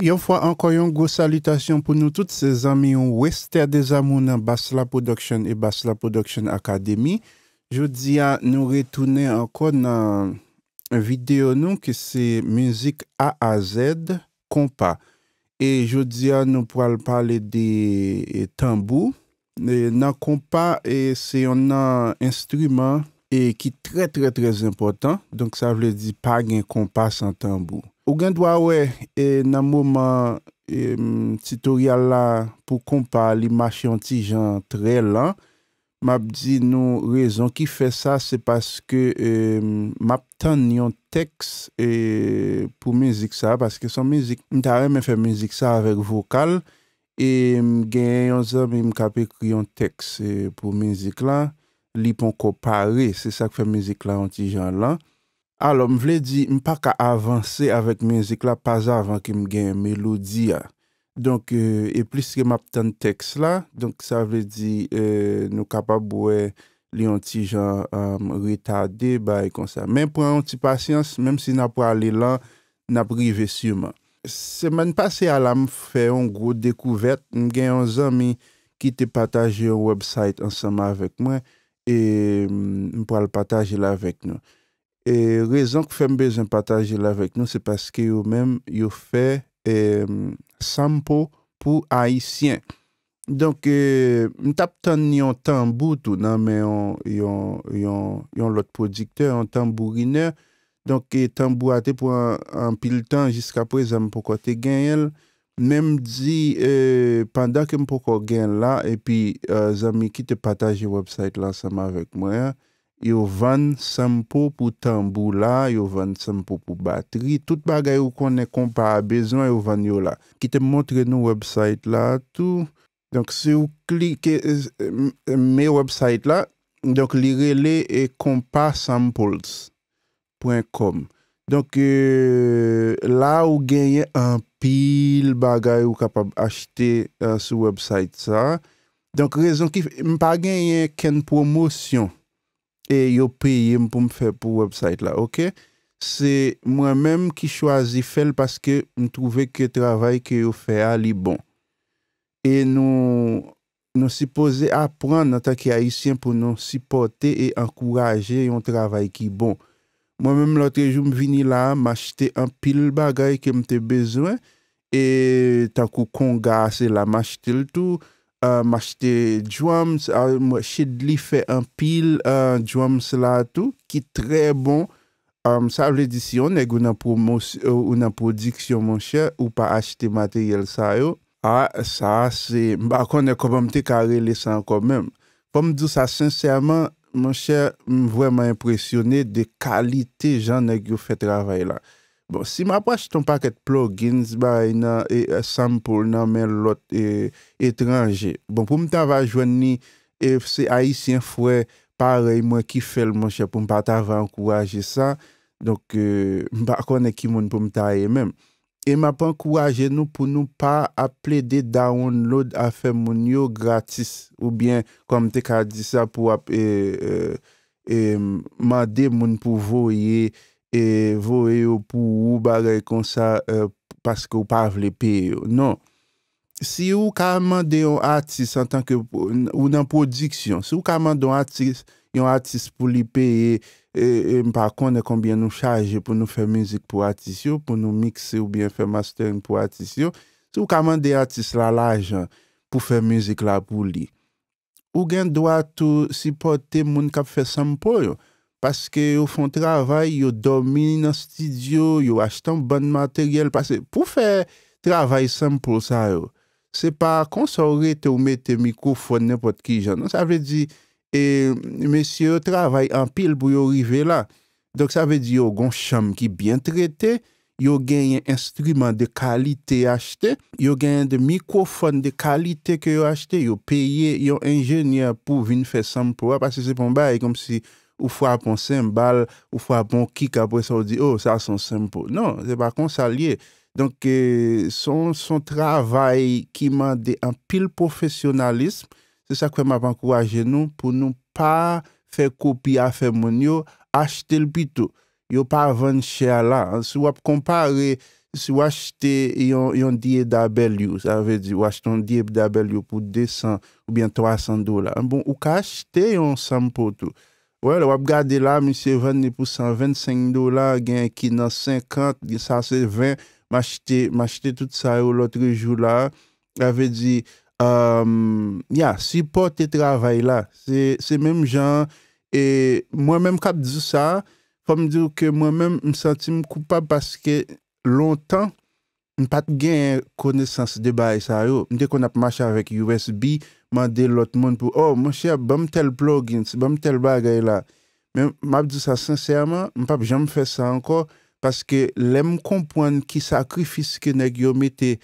Yon fwa ankon yon gwo salutation pou nou tout se zami yon wester de zamoun nan Basla Production e Basla Production Academy. Jodi ya nou retoune ankon nan videyo nou ki se muzik A-A-Z, kompa. E jodi ya nou pral pale de tambou. E nan kompa e se yon nan instrument e ki tre tre tre important. Donk sa vle di pag yon kompa san tambou. Ou gen dwa we, e, nan mouman e, titoryal la pou kompa li machi an ti jan tre lan, map di nou rezon ki fe sa se paske e, map tan yon teks pou menzik sa, paske son menzik, mta remen fe menzik sa avek vokal, gen yon zan mi mkape kri yon teks pou menzik la, li pon ko pare, se sa ke fe menzik la an ti jan lan. Alò, m vle di, m pa ka avanse avèk mèzik la paz avan ki m gen melodi ya. Donk, eh, e plis ke m ap tan tekst la, donk sa vle di, eh, nou kapab wè li yon ti jan ritade, ba, e konsa. Men pren yon ti pasyans, menm si nan pou alè lan, nan prive suman. Se man pase alè, m fè yon gro dekouvet, m gen yon zan mi ki te pataje yon website ansama avèk mwen, e m pou al pataje la avèk nou. E rezon kou fèm bezon pataje la vek nou se paske yo mèm yo fè sampo pou haisyen. Donk e, m tap tan yon tambou tou nan men yon lot prodikteur, yon tambourineur. Donk e, tambou ate pou an pil tan jiska pre zan m pou kote gen yel. Mèm di e, pandan ke m pou kote gen la e pi zan m ekite pataje website lan sama vek mwen ya. yo van sampo pou tambou la, yo van sampo pou bateri, tout bagay ou konen kompa a bezon, yo van yo la. Ki te montre nou website la, tou, donk se ou klike eh, me website la, donk li rele e kompasampols.com donk eh, la ou genye an pil bagay ou kapab achete eh, sou website sa, donk rezon ki mpa genye ken promosyon, E yo paye m pou m fè pou website la, ok? Se mwen mèm ki chwazi fèl paske m trouve ke travay ke yo fè a li bon. E nou si pose apren nan ta ki ayisyen pou nou sipote e ankouraje yon travay ki bon. Mwen mèm lotre jou m vini la, m achete an pil bagay ke m te bezwen. E ta kou konga se la m achete l tou. Euh, m'achete jwams, a euh, mwen ched li fe an pil euh, jwams la tou ki tre bon. Sa jwè di si yon neg w nan prodiksyon mwen chè ou pa achete materyel sa yo. A sa se mbakon ne komante kare lesan kon men. Pon mdou sa sinseman mwen chè mwen vwèman impresyonè de kalite jan neg yo fe travay la. Bon, si m ap waj ton paket plug-ins ba, e, e, e sample nan men lot e, etranje. Bon, pou m ta waj jwenni, e fse a yisi yon fwe parey mwen ki fel mwen che, pou m pa ta waj ankouraje sa. Donk, m pa akone ki moun pou m ta ye menm. E m ap ankouraje nou pou nou pa aple de download a fe moun yo gratis. Ou bien, kom te ka di sa pou ap e mande moun pou voye e vowe yo pou ou bagay kon sa e, paske ou pa vle pe yo. Non. Si ou ka mande yon artist an tanke ou nan prodiksyon, si ou ka mande yon artist pou li pe e, e, e mpa konde konbyen nou chaje pou nou fè müzik pou artist yo, pou nou mikse ou byen fè mastering pou artist yo, si ou ka mande artist la lajan pou fè müzik la pou li. Ou gen doa tou sipote moun kap fè sampo yo, Paske yo fon travay, yo domini nan studio, yo achetan bon materyel. Paske pou fè travay san pou sa yo, se pa konsore te ou mette mikofon nepot ki jan. Non, sa ve di, e, mesye yo travay an pil pou yo rive la. Dok sa ve di yo gon chanm ki bien trete, yo genyen instrument de kalite achete, yo genyen de mikofon de kalite ke yo achete, yo peye, yo enjenye pou vin fè san pou. Paske se pon baye kom si... Ou fwa apon sembal, ou fwa apon kik, apwe sa ou di, oh, sa son sempou. Non, se pa konsalye. Donk, e, son travay ki man de an pil profesionalism, se sa kwe map ankouraje nou pou nou pa fe kopi afe moun yo, achete l bitou. Yo pa avan che ala. Se wap kompare, se wachete yon diye dabel yo, sa ve di, wachete yon diye dabel yo pou 200 ou bien 300 dola. An bon, ou ka achete yon sempou toutou. Wè, wap gade la, mwen se ven ni pou 125 do la, gen ki nan 50, gen sa se 20, m'achite tout sa yo l'otre jou la, ave di, euh, ya, supporte travay la, se menm jan, e mwen menm kap di sa, pou m'dir ke mwen menm m'senti m'koupa paske lontan, M pat gen konesans de bay sa yo. M de kon ap mache avèk USB, man de lot moun pou, oh, monsher, bam tel plug-ins, bam tel bagay la. Men, m ap di sa sensèrman, m pap jom fè sa anko, paske lè m kompwen ki sakrifiske neg yo metè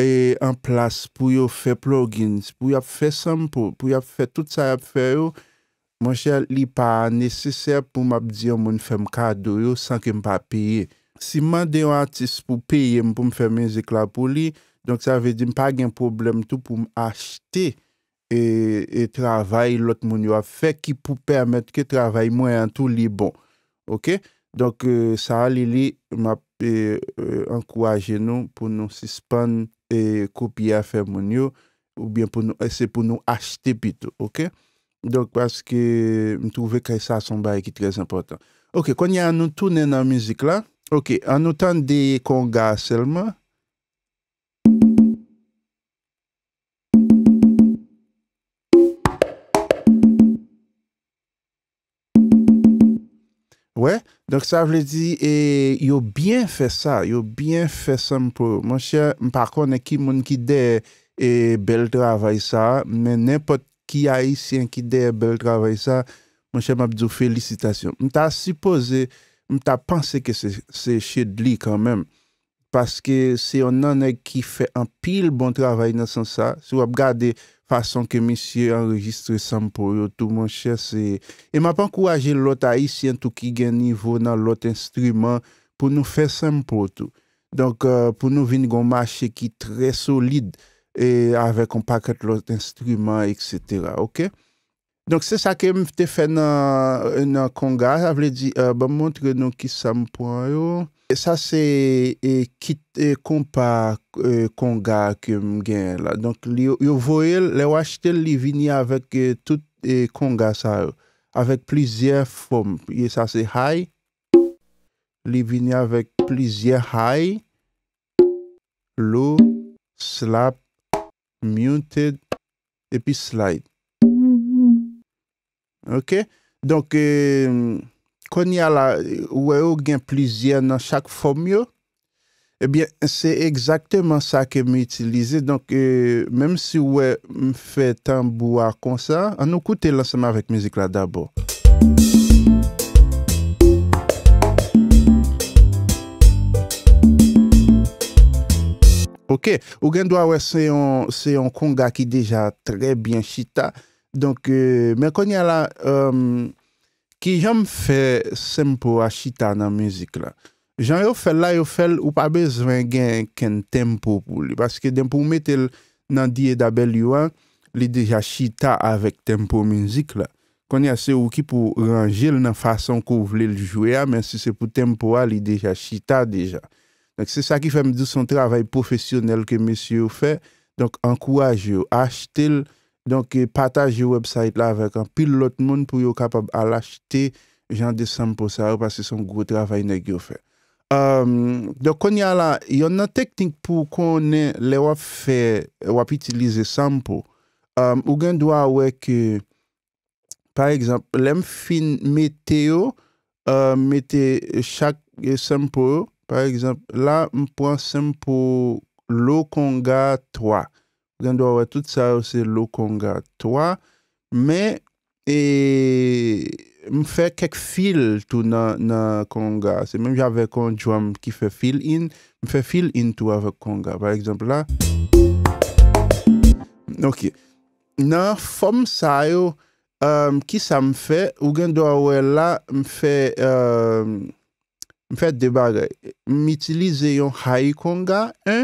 en plas pou yo fè plug-ins, pou yo fè sam pou, pou yo fè tout sa ap fè yo, monsher, li pa anesesèr pou m ap di yo moun fèm kado yo, san ke m pa piye. Si man de yon artist pou peye m pou m fè mèzik la pou li, donk sa ve di m pa gen problem tou pou m achte e, e travay lot moun yo a fè ki pou pèmèt ke travay mwen an tou li bon. Ok? Donk e, sa al li li m ap e, enkouaje nou pou nou sispan e kopye a fè moun yo ou bien pou nou achte pi tou. Ok? Donk paske m touve kè sa son bay ki trez important. Ok, kon yon nou toune nan mèzik la, Ok, anoutan de konga selman. Ouè, anoutan de konga selman. Donk sa vle di, yo byen fe sa, yo byen fe sa mpo. Mwen chè, mpa kone ki moun ki de bel travay sa, men nepot ki aisyen ki de bel travay sa, mwen chè mabdou felicitasyon. Mta suppose Mta panse ke se ched li kanmem, paske se yon nanek ki fe an pil bon travay nan san sa, sou ap gade fason ke misye enregistre sampo yo tou man chese. E map ankouaje lot a isye an tou ki gen nivou nan lot instrument pou nou fe sampo tou. Donk euh, pou nou vin goun mache ki tre solide e avek an paket lot instrument, etc. Ok? Donk se sa kem te fè nan konga, sa vle di, euh, ban montre nou ki sa mpwa yo. Sa se kit kompa konga kem gen la. Donk yo voye, le wache tel li vini avèk euh, tout konga sa yo. Avèk plizye fòm. Sa se high, li vini avèk plizye high, low, slap, muted, epi slide. Ok, donk kon ya la wè ou gen plizye nan chak fòm yo, ebyen, eh se exaktèman sa ke mè itilize, donk euh, mèm si wè m fè tambou a konsa, an nou koute lansèman avèk mizik la dabò. Ok, ou gen dwa wè se yon konga ki deja trè bè chita, Donk, men kon ya la, ki jom fe sempou a chita nan müzik la, jan yo fel la yo fel ou ah, pa bezwen gen ken tempou pou ah, li, paske den pou metel nan diye dabèl yo an, li deja chita avèk tempou müzik la. Kon ya se ou ki pou ranjil nan fason kou vle ljouè a, men se se pou tempou a, li deja chita deja. Donk se sa ki fèm di son travèl profesyonel ke mèsyou fè, donk an kouaj yo achitel, Donk eh, pataj yo website la avèk an. Pi lot moun pou yo kapab al achite jan de sampo sa. Ou pa se son gwo travay nek yo fè. Donk kon ya la, yon nan teknik pou kon le wap fè, wap itilize sampo. Euh, ou gen dwa avèk, par exemple, lem fin meteo, euh, mete chak sampo, par exemple, la mpwen sampo lo konga 3. Gen do awe, tout sa yo se lo konga towa, me, e, m fe kek fil tou nan konga. Se menm j ave kon jwam ki fe fil in, m fe fil in tou ave konga. Par ekjamp la. Ok. Nan, fom sa yo, um, ki sa m fe, ou gen do awe la, m fe, um, m fe debaga. M itilize yon hayi konga, e,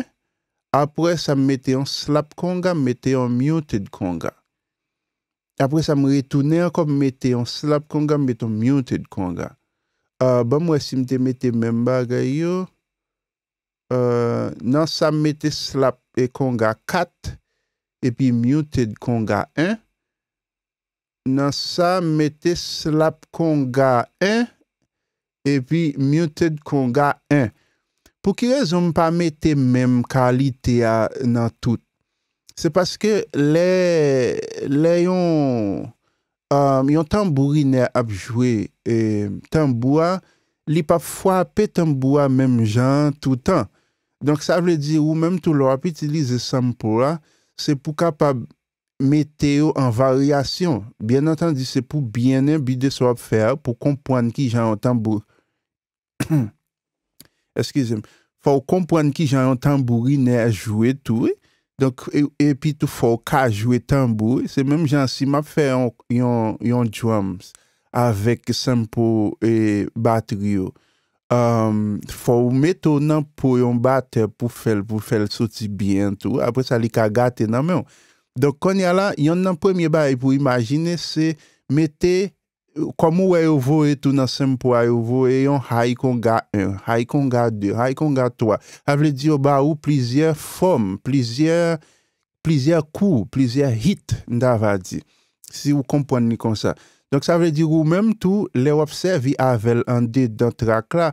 apre sa mette yon slap konga, mette yon muted konga. Apre sa mwetounen akon mette yon slap konga, mette yon muted konga. Euh, Ban mwesi mte mette men bagay yo, euh, nan sa mette slap e konga kat, epi muted konga en, nan sa mette slap konga en, epi muted konga en. pou ki rezon pa mette menm kalite ya nan tout. Se paske le yon um, tambourine apjwe, e tamboura li pa fwape tamboura menm jan toutan. Donk sa vle di ou menm tou lor api itilize sampoura, se pou ka pa mette yo an varyasyon. Bien nantandi se pou bienen bi de so apfer, pou kompwane ki jan yon tamboura. Eskizem, faw kompwenn ki jan yon tambourine a jwwe tou e, epi tou faw ka jwwe tambour, se menm jan si ma fè yon drums avek sempou batryo, euh, faw metou nan pou yon batè pou fèl soti byen tou, apwè sa li ka gate nan men. Bon. Dok kon ya la, yon nan pou miye baye pou imajine se metè Komo wè yo vowe tou nan sempo wè yo vowe yon hay konga 1, hay konga 2, hay konga 3. A vle di yo ba ou plizye form, plizye kou, plizye hit nda va di. Si ou kompon ni kon sa. Donk sa vle di yo mèm tou lè wopse vi avel an de dantrak la,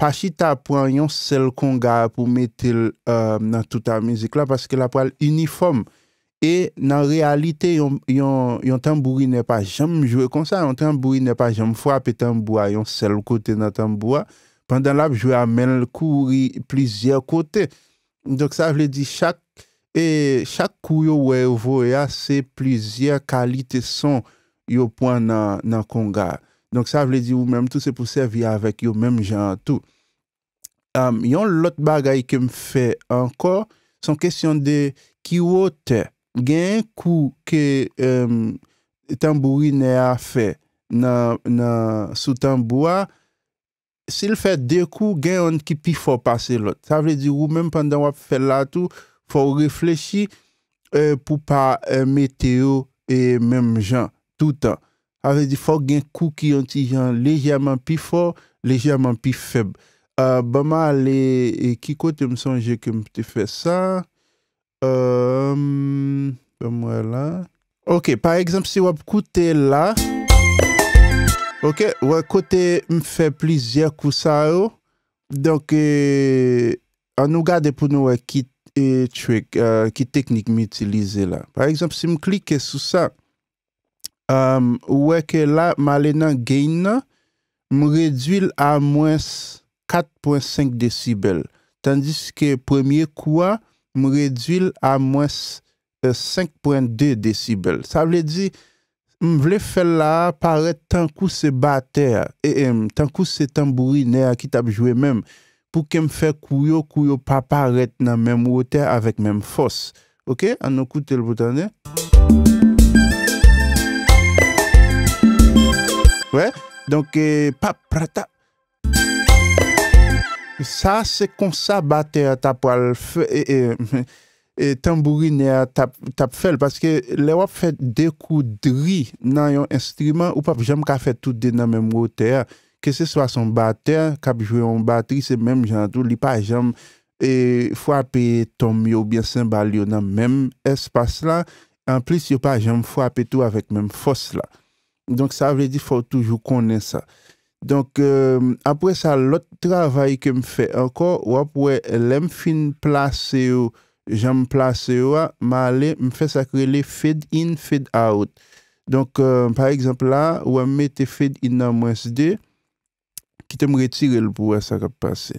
pashi ta pran yon sel konga pou metil euh, nan touta mizik la, paske la pral uniforme. Et dans la réalité, un tambourine n'est pas jamais joué comme ça. Un tambourine n'est pas jamais frappé tambour. Un seul côté dans tambour. Pendant là, jouer à le courir plusieurs côtés. Donc ça veut dire chaque et chaque coup yo c'est plusieurs qualités son yo point dans le conga. Donc ça veut dire ou même tout c'est pour servir avec yo même genre tout. yon l'autre bagaille que me fait encore, son question de qui autre gen kou ke tambouri ne a fe nan sou tamboua, se l fè dè kou, gen an ki pi fò pa se lot. Sa vè di, ou menm pandan wap fè la tou, fò ou reflechi e, pou pa e, meteo e menm jan toutan. Sa vè di, fò gen kou ki an ti jan lejèman pi fò, lejèman pi feb. Ba ma le, e, ki kote m sonje ke m te fè sa... Ok, par exemple, si wap koute la, wap koute mfe plizye kousa yo, e, anou gade pou nou wak e, e, ki teknik mi itilize la. Par exemple, si m klike sou sa, wak la, malena gain na, m redwil a mwens 4.5 decibel, tandis ke premier kouwa, me réduire à moins 5.2 euh, décibels. Ça veut dire, je veux faire là, paraître tant que c'est batteur, et tant que c'est tambourinaire qui t'a joué même, pour que me fait couyo, couyo, pas paraître dans la même hauteur avec même force. Ok? On écoute le bouton. Ouais? Donc, euh, pas prata. Sa, se konsa batè a tapal fè, e, e, e tambourine a tap fèl, paske lè wap fè dekoudri nan yon instriman, ou pap jèm ka fè tout de nan mèm wotea, ke se swa son batè, kap jwè yon batri, se mèm jandou, li pa jèm e, fwa apè tom yo byan sen bal yo nan mèm espas la, an plis yo pa jèm fwa apè tou avèk mèm fos la. Donk sa avè di fwa toujou konen sa. Donk apwè sa lot travay ke m fè ankon wap wè lem fin plase yo, jan m plase yo a, ma ale m fè sakre le fade in, fade out. Donk euh, par ekzamp la wame te fade in nan mwes de, kitem retire l pou wè sakre pase.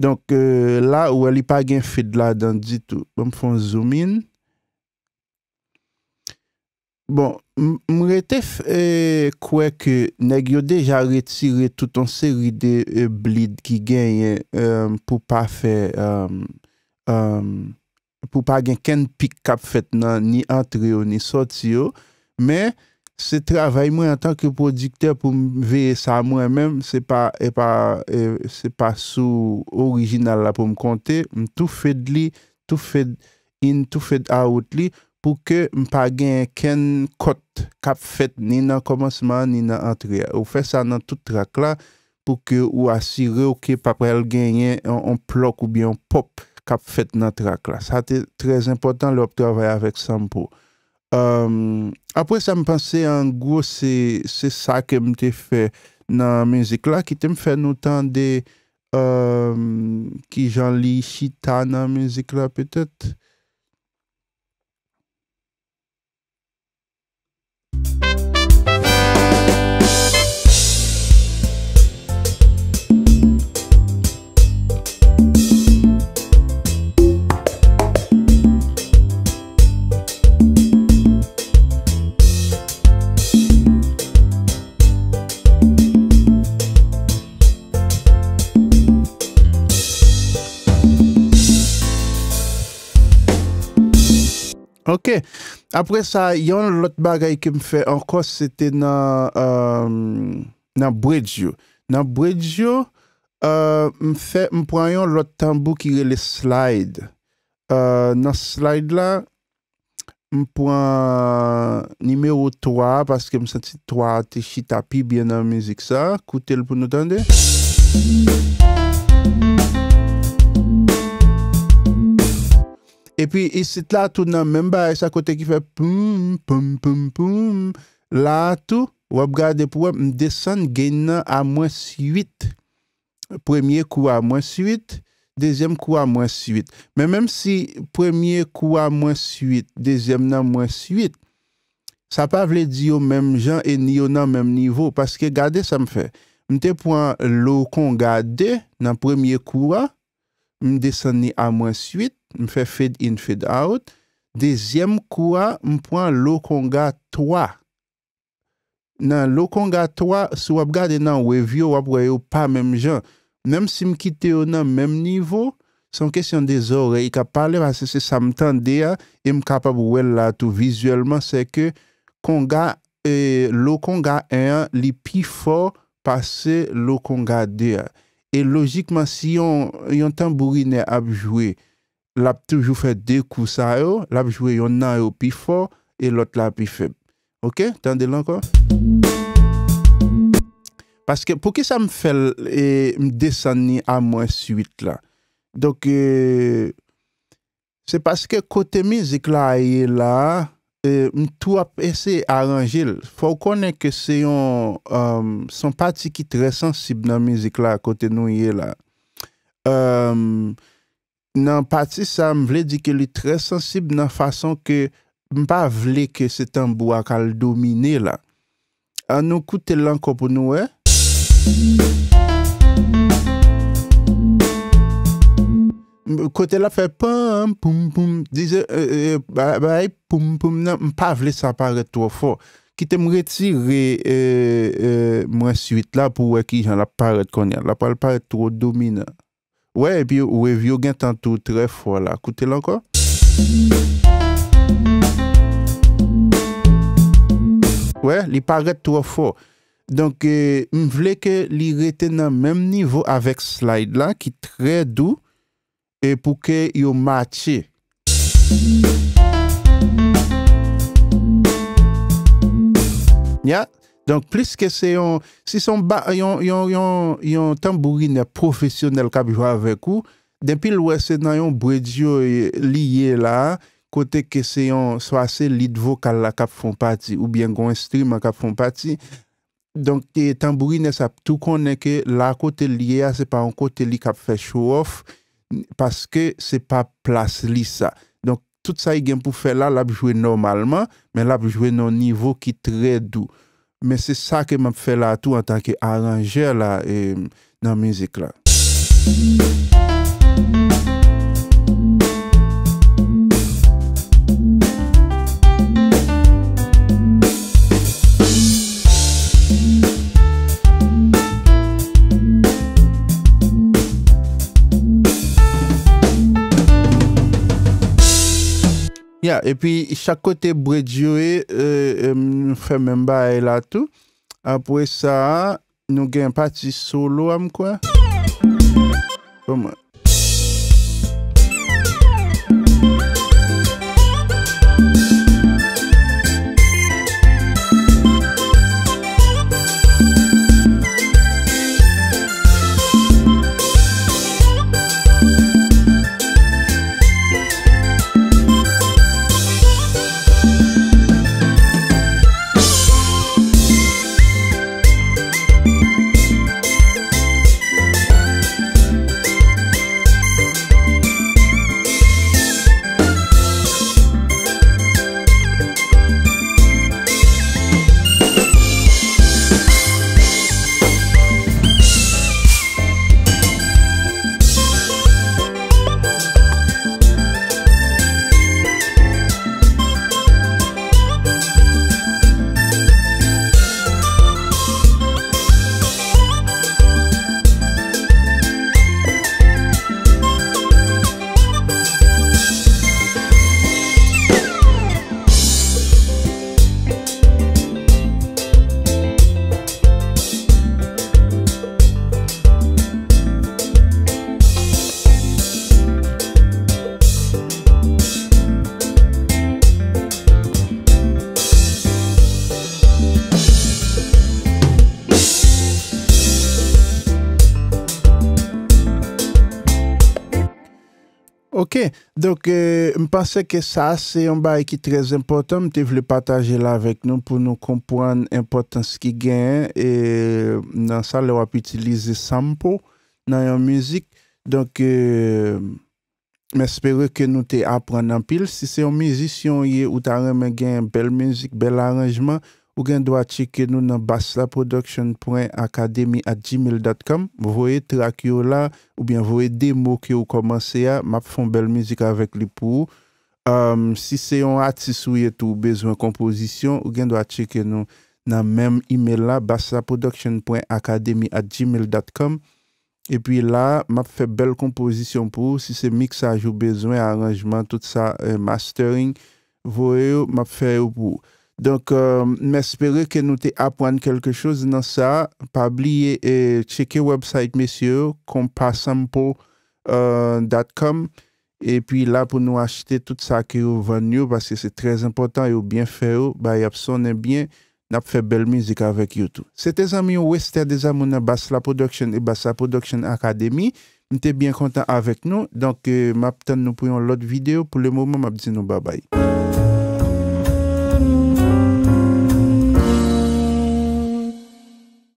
Donk euh, la wali pa gen fade la dan ditou. Wame bon, fon zoom in. Bon, mw retef e, kwe ke neg yo deja retire tout an seri de e, blid ki genye e, pou pa gen ken pikap fet nan ni antre yo ni sot si yo, men se travay mwen an tanke prodikter pou veye sa mwen men, se pa sou orijinal la pou m konti, m tou fed li, m tou fed in, m tou fed out li, pou ke m pa genyen ken kot kap fet ni nan komanseman ni nan atria. Ou fe sa nan tout trak la pou ke ou asire ou ke paprel genyen an plok ou bi an pop kap fet nan trak la. Sa te trez important lop trawaya vek san pou. Ehm, apre sa m panse an gwo se sa ke m te fe nan müzik la ki te m fe nou tan de ehm, ki jan li shita nan müzik la petet. Okay, apre sa yon lot bagay ke m fè anko se te nan euh, nan brejjo nan brejjo euh, m fè, m pran yon lot tambou ki re le slide euh, nan slide la m pran nimeyo 3, paske m senti 3 te shit api bien nan müzik sa koute l pou nou tande m epi isit la tou nan men ba e sa kote ki fe, poum, poum, poum, poum, la tou, wap gade pou wap, mdesan gen nan a mwen si 8, premye kou a mwen si 8, dezyem kou a mwen si 8, men menm si premye kou a mwen si 8, dezyem nan mwen si 8, sa pa vle di yo menm jan, e ni yo nan menm nivou, paske gade sa m fe, mte pou an lou kon gade, nan premye kou a, mdesan ni a mwen si 8, m fe fed in fed out dezyem kouwa m pou an lo konga 3 nan lo konga 3 sou wap gade nan wevyo wap weyo pa menm jan, menm si m kite yo nan menm nivou, son kesyon de zore, i ka pale va se se sa m tende e m kapab wèl la tou vizuelman se ke konga, e, lo konga 1 li pi for passe lo konga 2 e logikman si yon tambouri ne ap jwe l ap toujou fè de kousa yo, l ap jwè yon nan yo pi fò, e lot la pi fèb. Ok? Tande l ankon? Paske pou ki sa m fèl e, m desani a mwen suite la? Dok e... Se paske kote mizik la ye la, e, m tou ap ese aranjil. Fò w konen ke se yon um, son pati ki tre sensib nan mizik la kote nou ye la. Ehm... Nan pati sa m vle di ke li tre sensib nan fason ke m pa vle ke setan bo akal domine la. An nou koute lanko pou nou e. Kote la fe pam, pum, pum, dize, e, e, e, bay, pum, pum, nan m pa vle sa pare tro for. Kite m retire mwen suite la pou wè ki jan la pare konye, la pale pare tro domine la. Wè, epi wè, vyo gen tan tou trè fò la. Koute lankò. Wè, li pare trò fò. Donk, m vle ke li reten nan mèm nivou avèk slide la, ki trè dò, e pou ke yo matye. Nyan. Donk plis ke se yon, si son bat, yon tambourine profesyonel kap jwa avek ou, denpi lwese nan yon bredjo liye la, kote ke se yon swase lid vokal la kap fon pati, ou bien gwen stream la kap fon pati, donk te tambourine sa tout konen ke la kote liye a, se pa an kote li kap fe chou of, paske se pa plas li sa. Donk tout sa yon pou fe la, la pou jwe normalman, men la pou jwe nan nivou ki tre dou. men se sa ke m ap fè la tou an tan ki aranjè la nan mizik la. Ya, epi chakote bre diwe, fèm mèmba e la tou. Apo e sa, nou gen pati solo am kwa. Ok, donc euh, je pense que ça, c'est un bail qui est très important. Je voulais partager là avec nous pour nous comprendre l'importance qui gagne et euh, dans ça, on va utiliser Sampo dans la musique. Donc, euh, j'espère que nous t'apprenons en pile. Si c'est un musicien ou tu as une belle musique, bel arrangement, ou gen do a cheke nou nan baslaproduction.academyatgmail.com, vou voye trak yo la, ou bien vou voye demo ki yo komanse ya, map fon bel mizika vek li pou ou. Um, si se yon atis ou yetou ou bezwen kompozisyon, ou gen do a cheke nou nan mem email la, baslaproduction.academyatgmail.com, e pi la, map fe bel kompozisyon pou ou, si se miksaj ou bezwen aranjman, tout sa eh, mastering, vou voye yo, map fe yo pou ou. Donc, j'espère euh, que nous te quelque quelque dans ça. pas pas et checker le website messieurs kompasampo.com, euh, et puis là pour nous acheter tout ça qui vous venu, parce que c'est très important et bien fait Bah, bien, n'a fait belle musique avec youtube tou. Se ami zami wester de Production et Basla Production Academy, était bien content avec nous. Donc, euh, map nous l'autre vidéo. Pour video, le le moment, vous nous bye